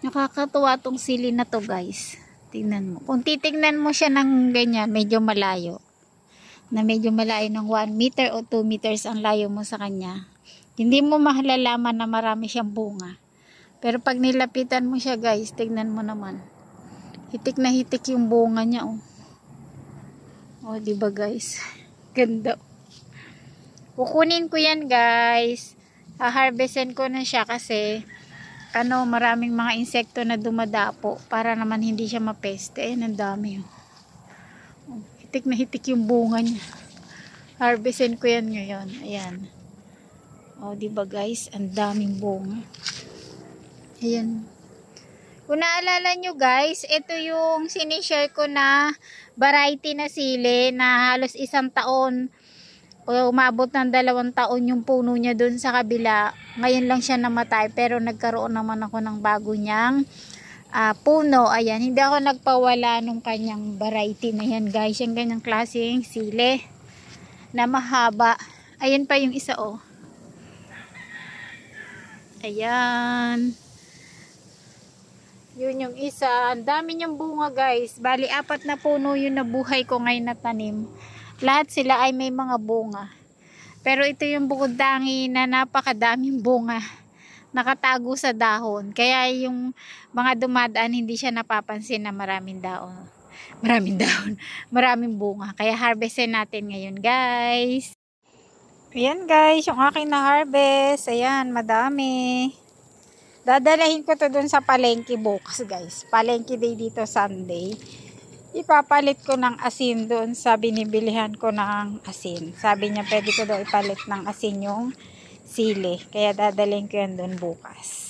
Nakakatuwa tong sili na to guys. Tingnan mo. Kung titingnan mo siya ng ganyan, medyo malayo. Na medyo malayo ng 1 meter o 2 meters ang layo mo sa kanya. Hindi mo mahalalaman na marami siyang bunga. Pero pag nilapitan mo siya guys, tingnan mo naman. Hitik na hitik yung bunga niya oh. Oh, 'di ba guys? Ganda. Kukunin ko 'yan guys. Haharvestin ko na siya kasi ano, maraming mga insekto na dumadapo para naman hindi siya mapeste. Ayan, ang dami. Oh. oh. Hitik na hitik yung bunga niya. Harvestin ko yan ngayon. Ayan. O, oh, diba guys? Ang daming bunga. Ayan. Kung naalala nyo guys, ito yung sinishare ko na variety na sili na halos isang taon umabot ng dalawang taon yung puno niya doon sa kabila. Ngayon lang siya namatay pero nagkaroon naman ako ng bago niyang uh, puno. Ayan, hindi ako nagpawala nung kanyang variety na yan guys. Yung ganyang klaseng sile na mahaba. Ayan pa yung isa oh. Ayan. Yun yung isa. Ang dami niyang bunga guys. Bali, apat na puno yung nabuhay ko ngayon na tanim. Lahat sila ay may mga bunga. Pero ito yung bukod-dangi na napakadaming bunga. Nakatago sa dahon. Kaya yung mga dumadaan hindi siya napapansin na maraming dahon Maraming dahon Maraming bunga. Kaya harvestin natin ngayon guys. Ayan guys, yung aking na-harvest. Ayan, madami. Dadalahin ko to dun sa palengke bukas guys. Palengke day dito Sunday ipapalit ko ng asin doon sa binibilihan ko ng asin. Sabi niya pwede ko daw ipalit ng asin yung sili. Kaya dadaling ko yan doon bukas.